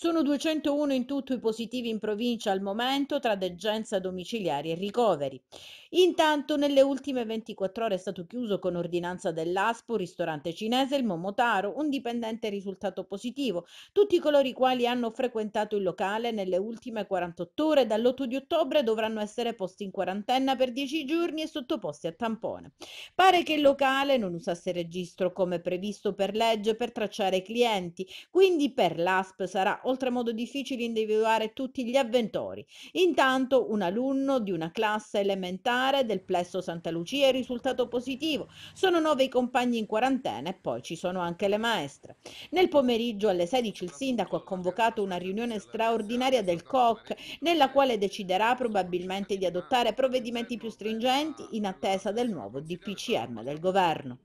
Sono 201 in tutto i positivi in provincia al momento tra degenza domiciliari e ricoveri. Intanto nelle ultime 24 ore è stato chiuso con ordinanza dell'ASPO, ristorante cinese, il Momotaro, un dipendente risultato positivo, tutti coloro i quali hanno frequentato il locale nelle ultime 48 ore dall'8 di ottobre dovranno essere posti in quarantena per 10 giorni e sottoposti a tampone. Pare che il locale non usasse registro come previsto per legge per tracciare i clienti, quindi per l'ASP sarà oltremodo difficile individuare tutti gli avventori. Intanto un alunno di una classe elementare del plesso Santa Lucia è risultato positivo. Sono nove i compagni in quarantena e poi ci sono anche le maestre. Nel pomeriggio alle 16 il sindaco ha convocato una riunione straordinaria del COC nella quale deciderà probabilmente di adottare provvedimenti più stringenti in attesa del nuovo DPCM del governo.